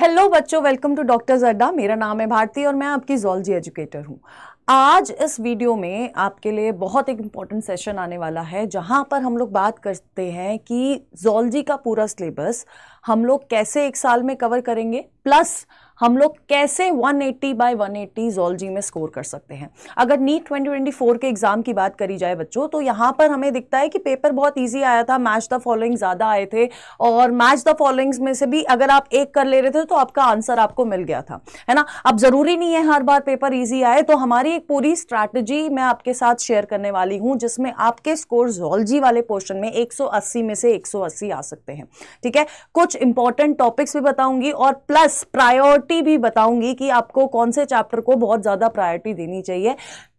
hello बच्चों welcome to doctor अड्डा मेरा नाम है भारती और मैं आपकी जोलॉजी एजुकेटर हूँ आज इस वीडियो में आपके लिए बहुत एक इम्पॉर्टेंट सेशन आने वाला है जहाँ पर हम लोग बात करते हैं कि जोलॉजी का पूरा सिलेबस हम लोग कैसे एक साल में कवर करेंगे प्लस हम लोग कैसे 180 एट्टी बाई वन जोलॉजी में स्कोर कर सकते हैं अगर नीट 2024 के एग्ज़ाम की बात करी जाए बच्चों तो यहाँ पर हमें दिखता है कि पेपर बहुत ईजी आया था मैच द फॉलोइंग ज़्यादा आए थे और मैच द फॉलोइंग्स में से भी अगर आप एक कर ले रहे थे तो आपका आंसर आपको मिल गया था है ना अब ज़रूरी नहीं है हर बार पेपर ईजी आए तो हमारी एक पूरी स्ट्रैटेजी मैं आपके साथ शेयर करने वाली हूँ जिसमें आपके स्कोर जोलॉजी वाले पोर्शन में 180 में से 180 आ सकते हैं ठीक है कुछ इंपॉर्टेंट टॉपिक्स भी बताऊंगी और प्लस प्रायोरिटी प्रायोरिटी भी बताऊंगी कि आपको कौन से चैप्टर को बहुत ज़्यादा प्रायोरिटी देनी चाहिए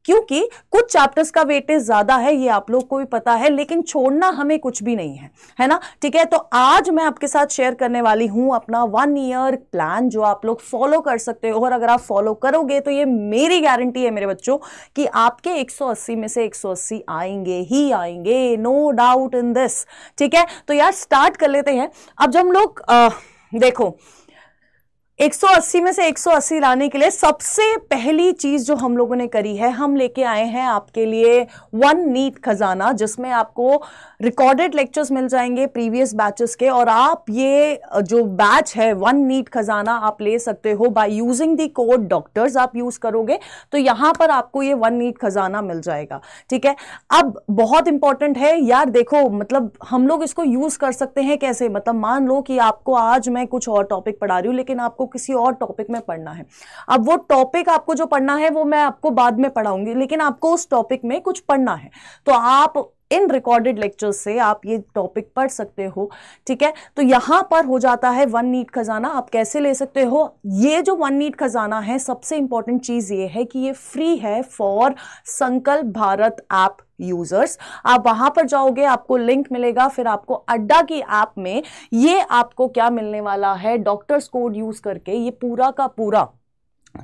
क्योंकि कुछ चैप्टर्स का वेटेज ज़्यादा है ये आप लोग को भी पता है लेकिन छोड़ना हमें कुछ भी नहीं है है ना ठीक है तो आज मैं आपके साथ शेयर करने वाली हूं अपना वन ईयर प्लान जो आप लोग फॉलो कर सकते हो और अगर आप फॉलो करोगे तो ये मेरी गारंटी है मेरे बच्चों कि आपके 180 में से 180 आएंगे ही आएंगे नो डाउट इन दिस ठीक है तो यार स्टार्ट कर लेते हैं अब जब हम लोग आ, देखो 180 में से 180 लाने के लिए सबसे पहली चीज जो हम लोगों ने करी है हम लेके आए हैं आपके लिए वन नीट खजाना जिसमें आपको रिकॉर्डेड लेक्चर्स मिल जाएंगे प्रीवियस बैचेस के और आप ये जो बैच है वन नीट खजाना आप ले सकते हो by using the code doctors आप यूज करोगे तो यहां पर आपको ये वन नीट खजाना मिल जाएगा ठीक है अब बहुत इंपॉर्टेंट है यार देखो मतलब हम लोग इसको यूज कर सकते हैं कैसे मतलब मान लो कि आपको आज मैं कुछ और टॉपिक पढ़ा रही हूँ लेकिन आपको आपको किसी और टॉपिक में पढ़ना है अब वो टॉपिक आपको जो पढ़ना है वो मैं आपको बाद में पढ़ाऊंगी लेकिन आपको उस टॉपिक में कुछ पढ़ना है तो आप इन रिकॉर्डेड लेक्चर से आप ये टॉपिक पढ़ सकते हो ठीक है तो यहां पर हो जाता है वन नीट खजाना आप कैसे ले सकते हो ये जो वन नीट खजाना है सबसे इंपॉर्टेंट चीज़ ये है कि ये फ्री है फॉर संकल्प भारत ऐप यूजर्स आप वहां पर जाओगे आपको लिंक मिलेगा फिर आपको अड्डा की ऐप में ये आपको क्या मिलने वाला है डॉक्टर्स कोड यूज करके ये पूरा का पूरा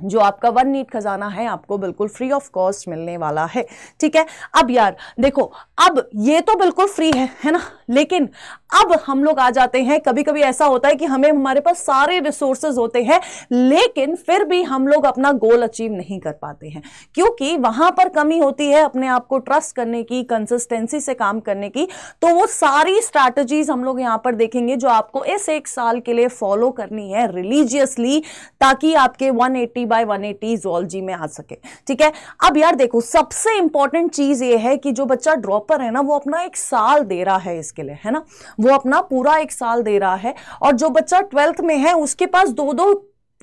जो आपका वन नीट खजाना है आपको बिल्कुल फ्री ऑफ कॉस्ट मिलने वाला है ठीक है अब यार देखो अब ये तो बिल्कुल फ्री है है ना लेकिन अब हम लोग आ जाते हैं कभी कभी ऐसा होता है कि हमें हमारे पास सारे रिसोर्सेज होते हैं लेकिन फिर भी हम लोग अपना गोल अचीव नहीं कर पाते हैं क्योंकि वहां पर कमी होती है अपने आप को ट्रस्ट करने की कंसिस्टेंसी से काम करने की तो वो सारी स्ट्रैटेजीज हम लोग यहां पर देखेंगे जो आपको इस एक साल के लिए फॉलो करनी है रिलीजियसली ताकि आपके one eighty fifty by one eighty zoology में आ सके ठीक है अब यार देखो सबसे इंपॉर्टेंट चीज ये है कि जो बच्चा ड्रॉपर है ना वो अपना एक साल दे रहा है इसके लिए है ना वो अपना पूरा एक साल दे रहा है और जो बच्चा ट्वेल्थ में है उसके पास दो दो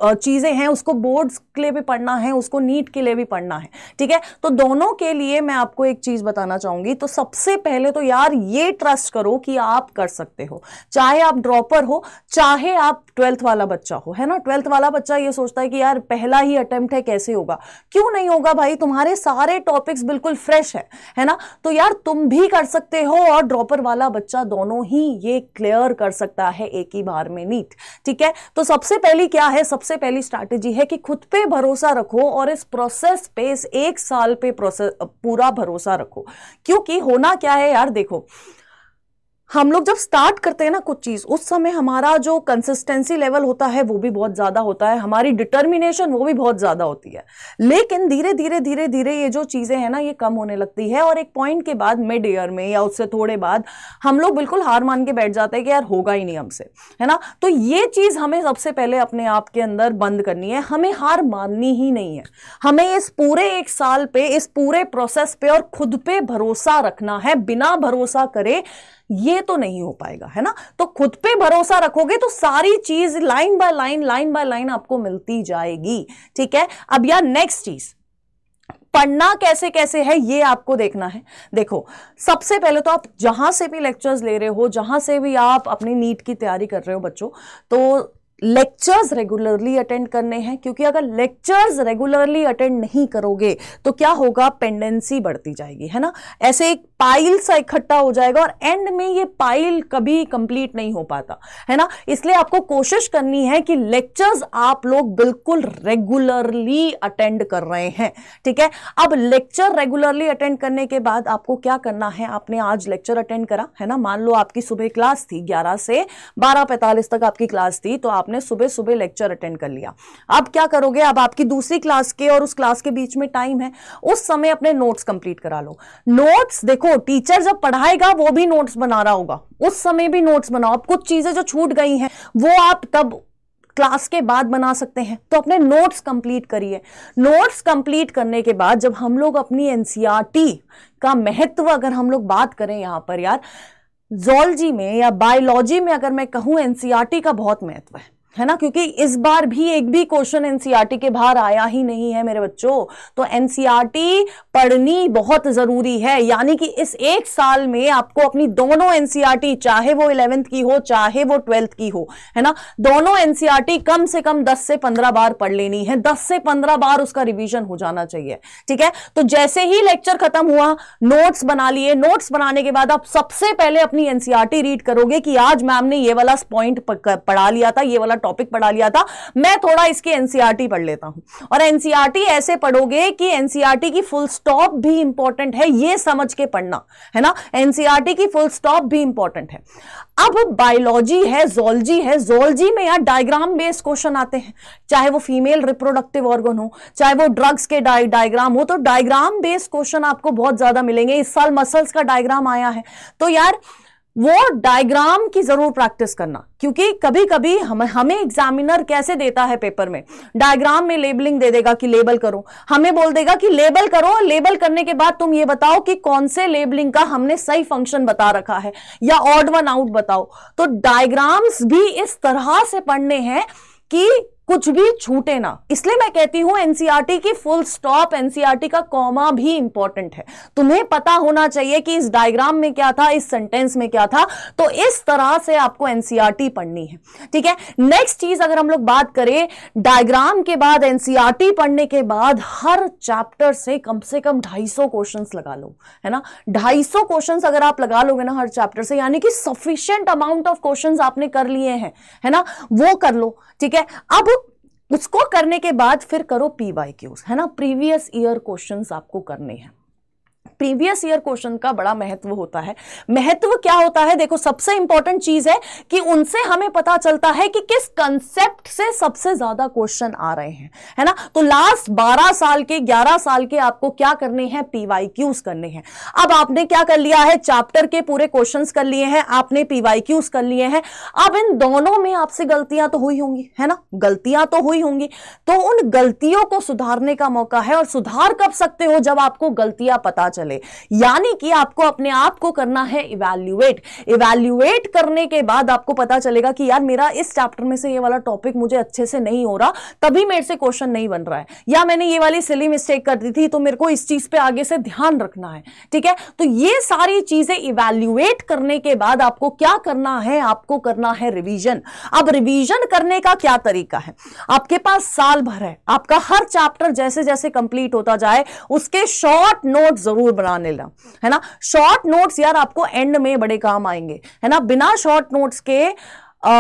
चीज़ें हैं उसको बोर्ड्स के लिए भी पढ़ना है उसको नीट के लिए भी पढ़ना है ठीक है तो दोनों के लिए मैं आपको एक चीज़ बताना चाहूँगी तो सबसे पहले तो यार ये ट्रस्ट करो कि आप कर सकते हो चाहे आप ड्रॉपर हो चाहे आप ट्वेल्थ वाला बच्चा हो है ना ट्वेल्थ वाला बच्चा ये सोचता है कि यार पहला ही अटेम्प्ट है कैसे होगा क्यों नहीं होगा भाई तुम्हारे सारे टॉपिक्स बिल्कुल फ्रेश है है ना तो यार तुम भी कर सकते हो और ड्रॉपर वाला बच्चा दोनों ही ये क्लियर कर सकता है एक ही बार में नीट ठीक है तो सबसे पहली क्या है सबसे सबसे पहली स्ट्रैटेजी है कि खुद पे भरोसा रखो और इस प्रोसेस पे इस एक साल पे प्रोसेस पूरा भरोसा रखो क्योंकि होना क्या है यार देखो हम लोग जब स्टार्ट करते हैं ना कुछ चीज उस समय हमारा जो कंसिस्टेंसी लेवल होता है वो भी बहुत ज्यादा होता है हमारी डिटर्मिनेशन वो भी बहुत ज्यादा होती है लेकिन धीरे धीरे धीरे धीरे ये जो चीजें हैं ना ये कम होने लगती है और एक पॉइंट के बाद मिड ईयर में या उससे थोड़े बाद हम लोग बिल्कुल हार मान के बैठ जाते हैं कि यार होगा ही नहीं हमसे है ना तो ये चीज हमें सबसे पहले अपने आप के अंदर बंद करनी है हमें हार माननी ही नहीं है हमें इस पूरे एक साल पे इस पूरे प्रोसेस पे और खुद पे भरोसा रखना है बिना भरोसा करे ये तो नहीं हो पाएगा है ना तो खुद पे भरोसा रखोगे तो सारी चीज line by line line by line आपको मिलती जाएगी ठीक है अब यार नेक्स्ट चीज पढ़ना कैसे कैसे है ये आपको देखना है देखो सबसे पहले तो आप जहां से भी लेक्चर्स ले रहे हो जहां से भी आप अपनी नीट की तैयारी कर रहे हो बच्चों तो लेक्चर्स रेगुलरली अटेंड करने हैं क्योंकि अगर लेक्चर्स रेगुलरली अटेंड नहीं करोगे तो क्या होगा पेंडेंसी बढ़ती जाएगी है ना ऐसे एक पाइल सा इकट्ठा हो जाएगा और एंड में ये पाइल कभी कंप्लीट नहीं हो पाता है ना इसलिए आपको कोशिश करनी है कि लेक्चर्स आप लोग बिल्कुल रेगुलरली अटेंड कर रहे हैं ठीक है अब लेक्चर रेगुलरली अटेंड करने के बाद आपको क्या करना है आपने आज लेक्चर अटेंड करा है ना मान लो आपकी सुबह क्लास थी ग्यारह से बारह पैंतालीस तक आपकी क्लास थी तो आप आपने सुबह सुबह लेक्चर अटेंड कर लिया अब क्या करोगे अब आपकी दूसरी क्लास के और उस क्लास के बीच में टाइम है उस समय अपने नोट्स कंप्लीट करा लो नोट्स देखो टीचर जब पढ़ाएगा वो भी नोट्स बना रहा होगा उस समय भी नोट्स बनाओ अब कुछ चीजें जो छूट गई हैं वो आप तब क्लास के बाद बना सकते हैं तो अपने नोट्स कंप्लीट करिए नोट्स कंप्लीट करने के बाद जब हम लोग अपनी एनसीईआरटी e का महत्व अगर हम लोग बात करें यहां पर यार जोलॉजी में या बायोलॉजी में अगर मैं कहूं एनसीईआरटी e का बहुत महत्व है है ना क्योंकि इस बार भी एक भी क्वेश्चन एनसीईआरटी के बाहर आया ही नहीं है मेरे बच्चों तो एनसीईआरटी पढ़नी बहुत जरूरी है यानी कि इस एक साल में आपको अपनी दोनों एनसीईआरटी चाहे वो इलेवेंथ की हो चाहे वो ट्वेल्थ की हो है ना दोनों एनसीईआरटी कम से कम दस से पंद्रह बार पढ़ लेनी है दस से पंद्रह बार उसका रिविजन हो जाना चाहिए ठीक है तो जैसे ही लेक्चर खत्म हुआ नोट्स बना लिए नोट्स बनाने के बाद आप सबसे पहले अपनी एनसीआरटी रीड करोगे कि आज मैम ने ये वाला पॉइंट पढ़ा लिया था ये वाला टॉपिक पढ़ा लिया था मैं थोड़ा इसकी एनसीआरटी e पढ़ लेता हूं और एनसीआरटी e ऐसे पढ़ोगे कि एनसीआरटी e की फुल स्टॉप भी इंपॉर्टेंट है ये समझ के पढ़ना है ना एनसीआरटी की फुल स्टॉप भी इंपॉर्टेंट है अब बायोलॉजी है जोलॉजी है जोलॉजी में यार डायग्राम बेस्ड क्वेश्चन आते हैं चाहे वो फीमेल रिप्रोडक्टिव ऑर्गन हो चाहे वो ड्रग्स के डायग्राम हो तो डायग्राम बेस्ड क्वेश्चन आपको बहुत ज्यादा मिलेंगे इस साल मसल्स का डायग्राम आया है तो यार वो डायग्राम की जरूर प्रैक्टिस करना क्योंकि कभी कभी हम हमें एग्जामिनर कैसे देता है पेपर में डायग्राम में लेबलिंग दे देगा कि लेबल करो हमें बोल देगा कि लेबल करो लेबल करने के बाद तुम ये बताओ कि कौन से लेबलिंग का हमने सही फंक्शन बता रखा है या ऑड वन आउट बताओ तो डायग्राम्स भी इस तरह से पढ़ने हैं कि कुछ भी छूटे ना इसलिए मैं कहती हूं एनसीआरटी e की फुल स्टॉप एनसीआरटी का कॉमा भी इंपॉर्टेंट है तुम्हें पता होना चाहिए कि इस डायग्राम में क्या था इस सेंटेंस में क्या था तो इस तरह से आपको एनसीआरटी e पढ़नी है ठीक है नेक्स्ट चीज अगर हम लोग बात करें डायग्राम के बाद एनसीआरटी e पढ़ने के बाद हर चैप्टर से कम से कम ढाई क्वेश्चन लगा लो है ना ढाई क्वेश्चन अगर आप लगा लोगे ना हर चैप्टर से यानी कि सफिशियंट अमाउंट ऑफ क्वेश्चन आपने कर लिए हैं है ना वो कर लो ठीक है अब उसको करने के बाद फिर करो पी वाई क्यूज है ना प्रीवियस ईयर क्वेश्चन आपको करने हैं प्रीवियस ईयर क्वेश्चन का बड़ा महत्व होता है महत्व क्या होता है देखो सबसे इंपॉर्टेंट चीज है कि उनसे हमें पता चलता है कि किस कंसेप्ट से सबसे ज्यादा क्वेश्चन आ रहे हैं है ना तो लास्ट बारह साल के ग्यारह साल के आपको क्या करने हैं पीवाई क्यूज करने हैं अब आपने क्या कर लिया है चैप्टर के पूरे क्वेश्चन कर लिए हैं आपने पीवाई क्यूज कर लिए हैं अब इन दोनों में आपसे गलतियां तो हुई होंगी है ना गलतियां तो हुई होंगी तो उन गलतियों को सुधारने का मौका है और सुधार कब सकते हो जब आपको गलतियां पता चले चले यानी कि आपको अपने आप को करना है इवेल्युएट इवेल्युएट करने के बाद आपको पता चलेगा कि यार मेरा इस चैप्टर में से ये वाला टॉपिक मुझे अच्छे से नहीं हो रहा तभी मेरे से क्वेश्चन नहीं बन रहा है या मैंने ये वाली सिली मिस्टेक कर दी थी तो मेरे को इस चीज पे आगे से ध्यान रखना है ठीक है तो ये सारी चीजें इवेल्युएट करने के बाद आपको क्या करना है आपको करना है रिविजन अब रिविजन करने का क्या तरीका है आपके पास साल भर है आपका हर चैप्टर जैसे जैसे कंप्लीट होता जाए उसके शॉर्ट नोट जरूर बनाने ला है ना शॉर्ट नोट्स यार आपको एंड में बड़े काम आएंगे है ना बिना शॉर्ट नोट्स के आ,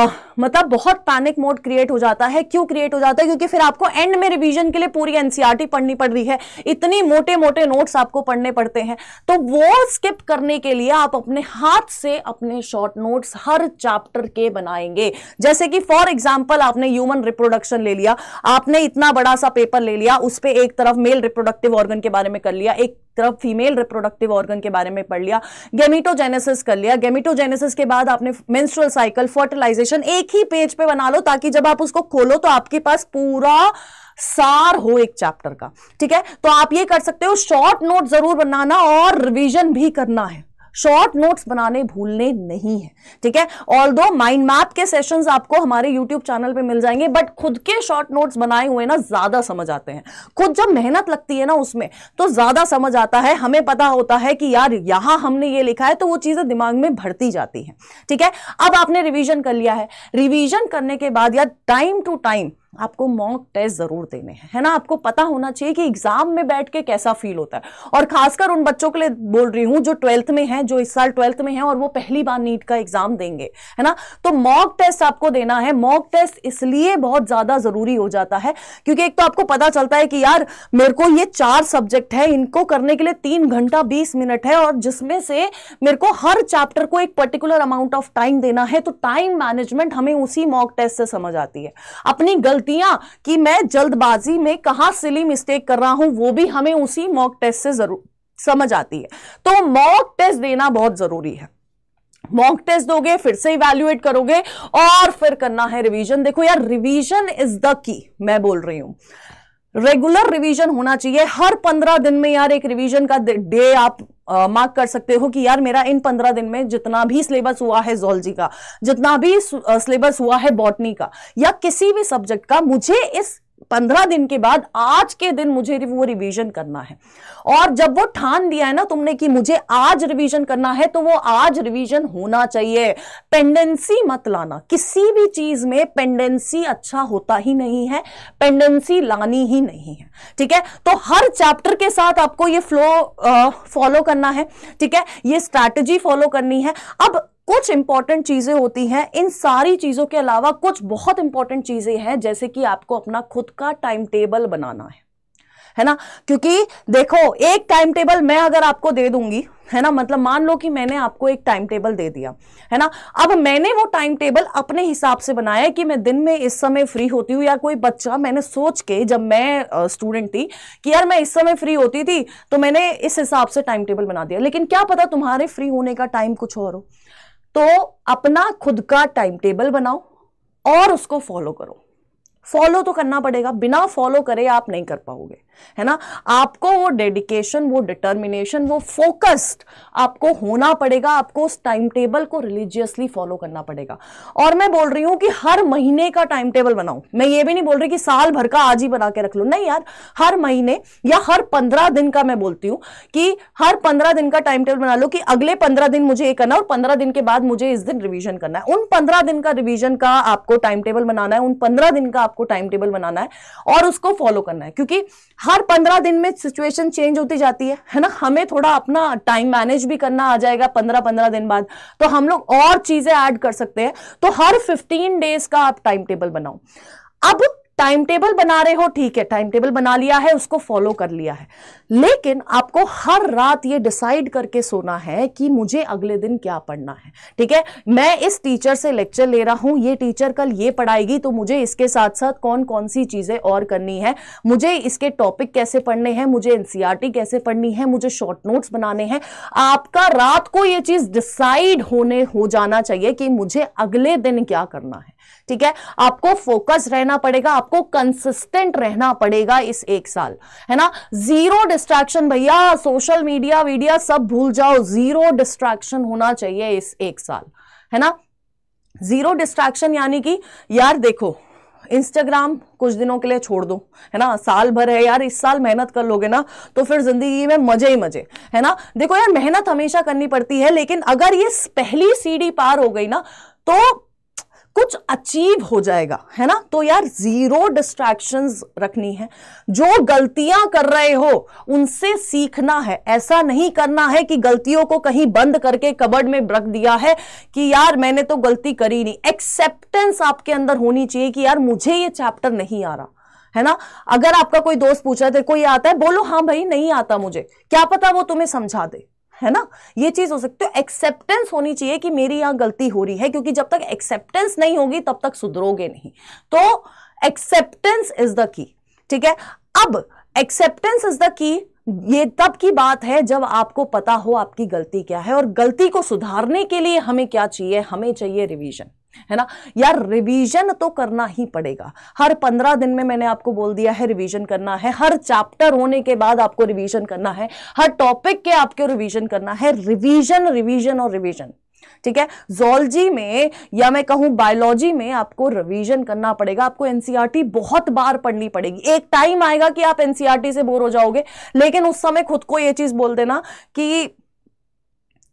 मतलब बहुत पैनिक मोड क्रिएट हो जाता है क्यों क्रिएट हो जाता है क्योंकि फिर आपको एंड में रिवीजन के लिए पूरी एनसीईआरटी e पढ़नी पड़ रही है इतनी मोटे मोटे नोट्स आपको पढ़ने पड़ते हैं तो वो स्किप करने के लिए आप अपने हाथ से अपने शॉर्ट नोट्स हर चैप्टर के बनाएंगे जैसे कि फॉर एग्जाम्पल आपने ह्यूमन रिप्रोडक्शन ले लिया आपने इतना बड़ा सा पेपर ले लिया उस पर एक तरफ मेल रिप्रोडक्टिव ऑर्गन के बारे में कर लिया एक तरफ फीमेल रिप्रोडक्टिव ऑर्गन के बारे में पढ़ लिया गेमिटोजेनेसिस कर लिया गेमिटोजेनेसिस के बाद आपने मेंस्ट्रुअल साइकिल फर्टिलाइजेशन एक ही पेज पे बना लो ताकि जब आप उसको खोलो तो आपके पास पूरा सार हो एक चैप्टर का ठीक है तो आप ये कर सकते हो शॉर्ट नोट जरूर बनाना और रिविजन भी करना है शॉर्ट नोट्स बनाने भूलने नहीं है ठीक है ऑल दो माइंड मैप के सेशंस आपको हमारे यूट्यूब चैनल पे मिल जाएंगे बट खुद के शॉर्ट नोट्स बनाए हुए ना ज्यादा समझ आते हैं खुद जब मेहनत लगती है ना उसमें तो ज्यादा समझ आता है हमें पता होता है कि यार यहां हमने ये लिखा है तो वो चीजें दिमाग में भरती जाती है ठीक है अब आपने रिविजन कर लिया है रिविजन करने के बाद या टाइम टू टाइम आपको मॉक टेस्ट जरूर देने हैं है ना आपको पता होना चाहिए कि एग्जाम में बैठ के कैसा फील होता है और खासकर उन बच्चों के लिए बोल रही हूं जो ट्वेल्थ में है जो इस साल ट्वेल्थ में है और वो पहली बार नीट का एग्जाम देंगे है ना तो मॉक टेस्ट आपको देना है मॉक टेस्ट इसलिए बहुत ज्यादा जरूरी हो जाता है क्योंकि एक तो आपको पता चलता है कि यार मेरे को ये चार सब्जेक्ट है इनको करने के लिए तीन घंटा बीस मिनट है और जिसमें से मेरे को हर चैप्टर को एक पर्टिकुलर अमाउंट ऑफ टाइम देना है तो टाइम मैनेजमेंट हमें उसी मॉक टेस्ट से समझ आती है अपनी गलत गलतियां कि मैं जल्दबाजी में कहा सिली मिस्टेक कर रहा हूं वो भी हमें उसी मॉक टेस्ट से जरूर समझ आती है तो मॉक टेस्ट देना बहुत जरूरी है मॉक टेस्ट दोगे फिर से इवेल्युएट करोगे और फिर करना है रिवीजन देखो यार रिवीजन इज द की मैं बोल रही हूं रेगुलर रिवीजन होना चाहिए हर पंद्रह दिन में यार एक रिवीजन का डे आप मार्क कर सकते हो कि यार मेरा इन पंद्रह दिन में जितना भी सिलेबस हुआ है जोलॉजी का जितना भी सिलेबस हुआ है बॉटनी का या किसी भी सब्जेक्ट का मुझे इस पंद्रह दिन के बाद आज के दिन मुझे वो रिवीजन करना है और जब वो ठान दिया है ना तुमने कि मुझे आज रिवीजन करना है तो वो आज रिवीजन होना चाहिए पेंडेंसी मत लाना किसी भी चीज में पेंडेंसी अच्छा होता ही नहीं है पेंडेंसी लानी ही नहीं है ठीक है तो हर चैप्टर के साथ आपको ये फ्लो फॉलो करना है ठीक है ये स्ट्रैटेजी फॉलो करनी है अब कुछ इंपॉर्टेंट चीजें होती हैं इन सारी चीजों के अलावा कुछ बहुत इंपॉर्टेंट चीजें हैं जैसे कि आपको अपना खुद का टाइम टेबल बनाना है है ना क्योंकि देखो एक टाइम टेबल मैं अगर आपको दे दूंगी है ना मतलब मान लो कि मैंने आपको एक टाइम टेबल दे दिया है ना अब मैंने वो टाइम टेबल अपने हिसाब से बनाया कि मैं दिन में इस समय फ्री होती हूँ या कोई बच्चा मैंने सोच के जब मैं स्टूडेंट थी कि यार मैं इस समय फ्री होती थी तो मैंने इस हिसाब से टाइम टेबल बना दिया लेकिन क्या पता तुम्हारे फ्री होने का टाइम कुछ और हो तो अपना खुद का टाइम टेबल बनाओ और उसको फॉलो करो फॉलो तो करना पड़ेगा बिना फॉलो करे आप नहीं कर पाओगे है ना आपको वो डेडिकेशन वो डिटर्मिनेशन वो फोकस्ड आपको होना पड़ेगा आपको उस टाइम टेबल को रिलीजियसली फॉलो करना पड़ेगा और मैं बोल रही हूं कि हर महीने का टाइम टेबल बनाऊं मैं ये भी नहीं बोल रही कि साल भर का आज ही बना के रख लू नहीं यार हर महीने या हर पंद्रह दिन का मैं बोलती हूं कि हर पंद्रह दिन का टाइम टेबल बना लो कि अगले पंद्रह दिन मुझे ये करना और पंद्रह दिन के बाद मुझे इस दिन रिविजन करना है उन पंद्रह दिन का रिविजन का आपको टाइम टेबल बनाना है उन पंद्रह दिन का आपको टाइम टेबल बनाना है और उसको फॉलो करना है क्योंकि हर पंद्रह दिन में सिचुएशन चेंज होती जाती है है ना हमें थोड़ा अपना टाइम मैनेज भी करना आ जाएगा पंद्रह पंद्रह दिन बाद तो हम लोग और चीजें ऐड कर सकते हैं तो हर फिफ्टीन डेज का आप टाइम टेबल बनाओ अब टाइम टेबल बना रहे हो ठीक है टाइम टेबल बना लिया है उसको फॉलो कर लिया है लेकिन आपको हर रात ये डिसाइड करके सोना है कि मुझे अगले दिन क्या पढ़ना है ठीक है मैं इस टीचर से लेक्चर ले रहा हूं ये टीचर कल ये पढ़ाएगी तो मुझे इसके साथ साथ कौन कौन सी चीजें और करनी है मुझे इसके टॉपिक कैसे पढ़ने हैं मुझे एनसीआरटी e कैसे पढ़नी है मुझे शॉर्ट नोट्स बनाने हैं आपका रात को ये चीज डिसाइड होने हो जाना चाहिए कि मुझे अगले दिन क्या करना है ठीक है आपको फोकस रहना पड़ेगा आपको कंसिस्टेंट रहना पड़ेगा इस एक साल है ना जीरो डिस्ट्रैक्शन भैया सोशल मीडिया वीडिया सब भूल जाओ जीरो डिस्ट्रैक्शन होना चाहिए इस एक साल है ना जीरो डिस्ट्रैक्शन यानी कि यार देखो इंस्टाग्राम कुछ दिनों के लिए छोड़ दो है ना साल भर है यार इस साल मेहनत कर लोगे ना तो फिर जिंदगी में मजे ही मजे है ना देखो यार मेहनत हमेशा करनी पड़ती है लेकिन अगर ये पहली सीढ़ी पार हो गई ना तो कुछ अचीव हो जाएगा है ना तो यार जीरो डिस्ट्रैक्शंस रखनी है जो गलतियां कर रहे हो उनसे सीखना है ऐसा नहीं करना है कि गलतियों को कहीं बंद करके कबर्ड में रख दिया है कि यार मैंने तो गलती करी नहीं एक्सेप्टेंस आपके अंदर होनी चाहिए कि यार मुझे ये चैप्टर नहीं आ रहा है ना अगर आपका कोई दोस्त पूछ रहा है आता है बोलो हाँ भाई नहीं आता मुझे क्या पता वो तुम्हें समझा दे है ना ये चीज हो सकती है एक्सेप्टेंस होनी चाहिए कि मेरी यहां गलती हो रही है क्योंकि जब तक एक्सेप्टेंस नहीं होगी तब तक सुधरोगे नहीं तो एक्सेप्टेंस इज द की ठीक है अब एक्सेप्टेंस इज द की ये तब की बात है जब आपको पता हो आपकी गलती क्या है और गलती को सुधारने के लिए हमें क्या चाहिए हमें चाहिए रिवीजन है ना यार रिवीजन तो करना ही पड़ेगा हर पंद्रह दिन में मैंने आपको बोल दिया है रिवीजन करना है हर चैप्टर होने के बाद आपको रिवीजन करना है हर टॉपिक के आपके रिवीजन करना है रिवीजन रिवीजन और रिवीजन ठीक है जोलॉजी में या मैं कहूं बायोलॉजी में आपको रिवीजन करना पड़ेगा आपको एनसीईआरटी e बहुत बार पढ़नी पड़ेगी एक टाइम आएगा कि आप एनसीईआरटी e से बोर हो जाओगे लेकिन उस समय खुद को यह चीज बोल देना कि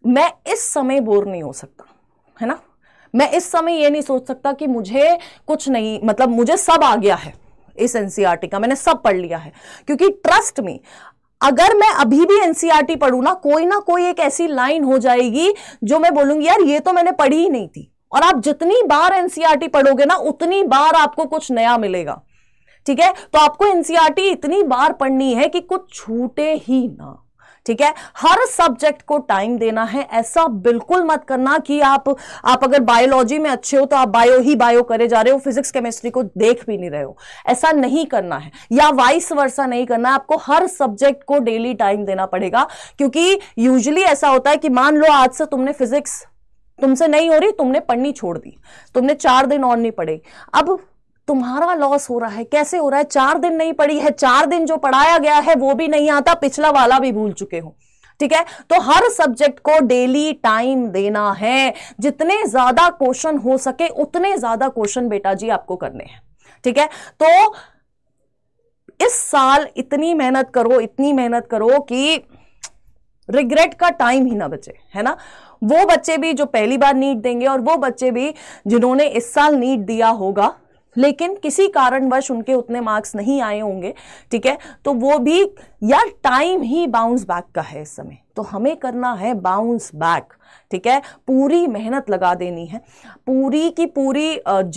मैं इस समय बोर नहीं हो सकता है ना मैं इस समय ये नहीं सोच सकता कि मुझे कुछ नहीं मतलब मुझे सब आ गया है इस एनसीईआरटी e का मैंने सब पढ़ लिया है क्योंकि ट्रस्ट में अगर मैं अभी भी एनसीईआरटी e पढ़ू ना कोई ना कोई एक ऐसी लाइन हो जाएगी जो मैं बोलूंगी यार ये तो मैंने पढ़ी ही नहीं थी और आप जितनी बार एनसीईआरटी e पढ़ोगे ना उतनी बार आपको कुछ नया मिलेगा ठीक है तो आपको एनसीईआरटी इतनी बार पढ़नी है कि कुछ छूटे ही ना ठीक है हर सब्जेक्ट को टाइम देना है ऐसा बिल्कुल मत करना कि आप आप अगर बायोलॉजी में अच्छे हो तो आप बायो ही बायो करे जा रहे हो फिजिक्स केमिस्ट्री को देख भी नहीं रहे हो ऐसा नहीं करना है या वाइस वर्षा नहीं करना है आपको हर सब्जेक्ट को डेली टाइम देना पड़ेगा क्योंकि यूजली ऐसा होता है कि मान लो आज से तुमने फिजिक्स तुमसे नहीं हो रही तुमने पढ़नी छोड़ दी तुमने चार दिन और नहीं पढ़े अब तुम्हारा लॉस हो रहा है कैसे हो रहा है चार दिन नहीं पड़ी है चार दिन जो पढ़ाया गया है वो भी नहीं आता पिछला वाला भी भूल चुके हो ठीक है तो हर सब्जेक्ट को डेली टाइम देना है जितने ज्यादा क्वेश्चन हो सके उतने ज्यादा क्वेश्चन बेटा जी आपको करने हैं ठीक है तो इस साल इतनी मेहनत करो इतनी मेहनत करो कि रिग्रेट का टाइम ही ना बचे है ना वो बच्चे भी जो पहली बार नीट देंगे और वो बच्चे भी जिन्होंने इस साल नीट दिया होगा लेकिन किसी कारणवश उनके उतने मार्क्स नहीं आए होंगे ठीक है तो वो भी या टाइम ही बाउंस बैक का है इस समय तो हमें करना है बाउंस बैक ठीक है पूरी मेहनत लगा देनी है पूरी की पूरी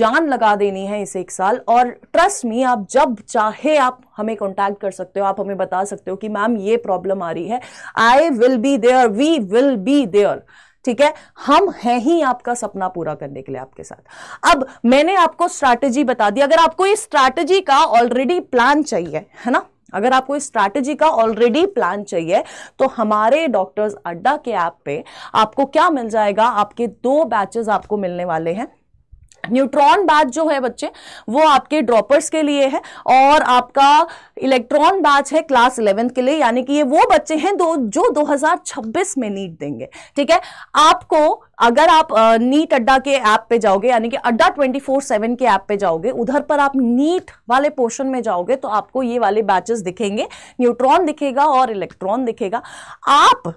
जान लगा देनी है इसे एक साल और ट्रस्ट मी आप जब चाहे आप हमें कांटेक्ट कर सकते हो आप हमें बता सकते हो कि मैम ये प्रॉब्लम आ रही है I will be there we will be there ठीक है हम हैं ही आपका सपना पूरा करने के लिए आपके साथ अब मैंने आपको स्ट्रैटेजी बता दी अगर आपको इस स्ट्रैटेजी का ऑलरेडी प्लान चाहिए है ना अगर आपको इस स्ट्रैटेजी का ऑलरेडी प्लान चाहिए तो हमारे डॉक्टर्स अड्डा के ऐप पे आपको क्या मिल जाएगा आपके दो बैचेस आपको मिलने वाले हैं न्यूट्रॉन बैच जो है बच्चे वो आपके ड्रॉपर्स के लिए है और आपका इलेक्ट्रॉन बैच है क्लास इलेवेंथ के लिए यानी कि ये वो बच्चे हैं दो जो 2026 में नीट देंगे ठीक है आपको अगर आप नीट अड्डा के ऐप पे जाओगे यानी कि अड्डा 24/7 के ऐप पे जाओगे उधर पर आप नीट वाले पोर्शन में जाओगे तो आपको ये वाले बैचेस दिखेंगे न्यूट्रॉन दिखेगा और इलेक्ट्रॉन दिखेगा आप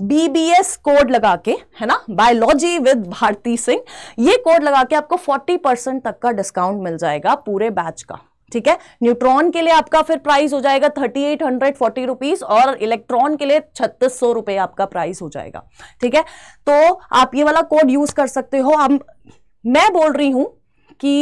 बीबीएस कोड लगा के है ना बायोलॉजी विद भारती सिंह ये कोड लगा के आपको 40 परसेंट तक का डिस्काउंट मिल जाएगा पूरे बैच का ठीक है न्यूट्रॉन के लिए आपका फिर प्राइस हो जाएगा thirty eight hundred forty rupees और इलेक्ट्रॉन के लिए छत्तीस सौ रुपए आपका प्राइस हो जाएगा ठीक है तो आप ये वाला कोड यूज कर सकते हो हम मैं बोल रही हूं कि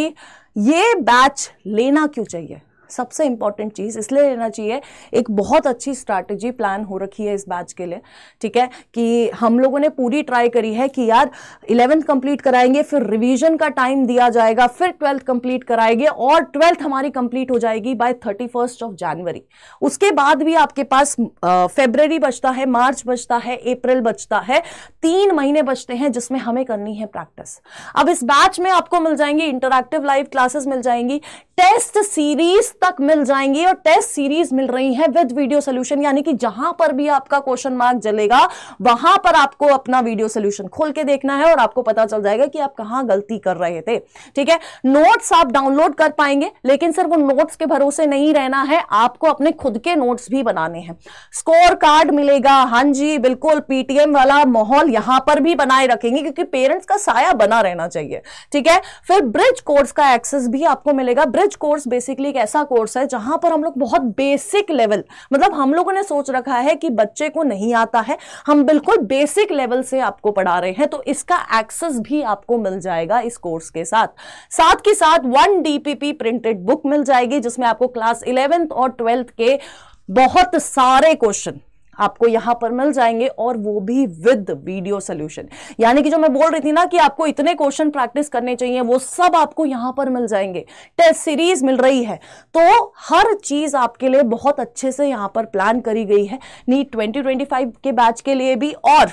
ये बैच लेना क्यों चाहिए सबसे इंपॉर्टेंट चीज़ इसलिए लेना चाहिए एक बहुत अच्छी स्ट्रैटेजी प्लान हो रखी है इस बैच के लिए ठीक है कि हम लोगों ने पूरी ट्राई करी है कि यार इलेवेंथ कंप्लीट कराएंगे फिर रिवीजन का टाइम दिया जाएगा फिर ट्वेल्थ कंप्लीट कराएंगे और ट्वेल्थ हमारी कंप्लीट हो जाएगी by thirty first of January उसके बाद भी आपके पास फेब्रवरी बचता है मार्च बचता है अप्रैल बचता है तीन महीने बचते हैं जिसमें हमें करनी है प्रैक्टिस अब इस बैच में आपको मिल जाएंगी इंटरक्टिव लाइव क्लासेस मिल जाएंगी टेस्ट सीरीज तक मिल जाएंगी और टेस्ट सीरीज मिल रही है विद वीडियो सोल्यूशन यानी कि जहां पर भी आपका क्वेश्चन मार्क जलेगा वहां पर आपको अपना वीडियो सोल्यूशन खोल के देखना है और आपको पता चल जाएगा कि आप कहां गलती कर रहे थे ठीक है नोट्स आप डाउनलोड कर पाएंगे लेकिन सर वो नोट्स के भरोसे नहीं रहना है आपको अपने खुद के नोट्स भी बनाने हैं स्कोर कार्ड मिलेगा हाँ जी बिल्कुल पीटीएम वाला माहौल यहां पर भी बनाए रखेंगे क्योंकि पेरेंट्स का साया बना रहना चाहिए ठीक है फिर ब्रिज कोर्स का एक्सेस भी आपको मिलेगा ब्रिज कोर्स बेसिकली एक ऐसा कोर्स है जहां पर हम लोग बहुत बेसिक लेवल मतलब हम लोगों ने सोच रखा है कि बच्चे को नहीं आता है हम बिल्कुल बेसिक लेवल से आपको पढ़ा रहे हैं तो इसका एक्सेस भी आपको मिल जाएगा इस कोर्स के साथ साथ के साथ वन डीपीपी प्रिंटेड बुक मिल जाएगी जिसमें आपको क्लास इलेवेंथ और ट्वेल्थ के बहुत सारे क्वेश्चन आपको यहां पर मिल जाएंगे और वो भी विद वीडियो सोल्यूशन यानी कि जो मैं बोल रही थी ना कि आपको इतने क्वेश्चन प्रैक्टिस करने चाहिए वो सब आपको यहां पर मिल जाएंगे टेस्ट सीरीज मिल रही है तो हर चीज आपके लिए बहुत अच्छे से यहां पर प्लान करी गई है नीट ट्वेंटी के बैच के लिए भी और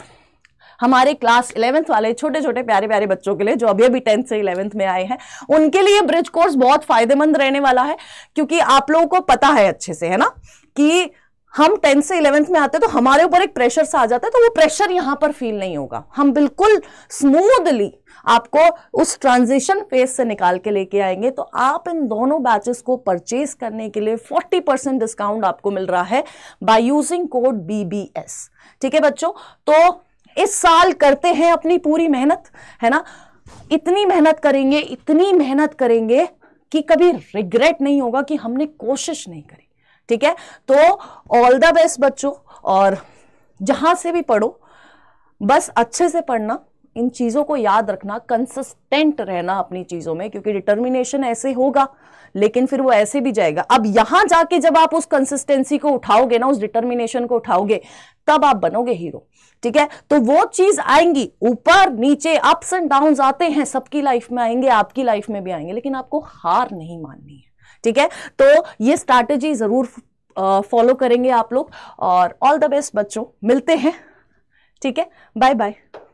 हमारे क्लास इलेवंथ वाले छोटे छोटे प्यारे प्यारे बच्चों के लिए जो अभी अभी टेंथ से इलेवंथ में आए हैं उनके लिए ब्रिज कोर्स बहुत फायदेमंद रहने वाला है क्योंकि आप लोगों को पता है अच्छे से है ना कि हम टेंथ से इलेवेंथ में आते हैं तो हमारे ऊपर एक प्रेशर सा आ जाता है तो वो प्रेशर यहां पर फील नहीं होगा हम बिल्कुल स्मूदली आपको उस ट्रांजिशन फेज से निकाल के लेके आएंगे तो आप इन दोनों बैचेस को परचेज करने के लिए 40 परसेंट डिस्काउंट आपको मिल रहा है बाय यूजिंग कोड बीबीएस ठीक है बच्चों तो इस साल करते हैं अपनी पूरी मेहनत है ना इतनी मेहनत करेंगे इतनी मेहनत करेंगे कि कभी रिग्रेट नहीं होगा कि हमने कोशिश नहीं करी ठीक है तो ऑल द बेस्ट बच्चों और जहां से भी पढ़ो बस अच्छे से पढ़ना इन चीज़ों को याद रखना कंसिस्टेंट रहना अपनी चीज़ों में क्योंकि डिटर्मिनेशन ऐसे होगा लेकिन फिर वो ऐसे भी जाएगा अब यहां जाके जब आप उस कंसिस्टेंसी को उठाओगे ना उस डिटर्मिनेशन को उठाओगे तब आप बनोगे हीरो ठीक है तो वो चीज़ आएंगी ऊपर नीचे अप्स एंड डाउन आते हैं सबकी लाइफ में आएंगे आपकी लाइफ में भी आएंगे लेकिन आपको हार नहीं माननी है ठीक है तो ये स्ट्रैटेजी ज़रूर फॉलो करेंगे आप लोग और ऑल द बेस्ट बच्चों मिलते हैं ठीक है बाय बाय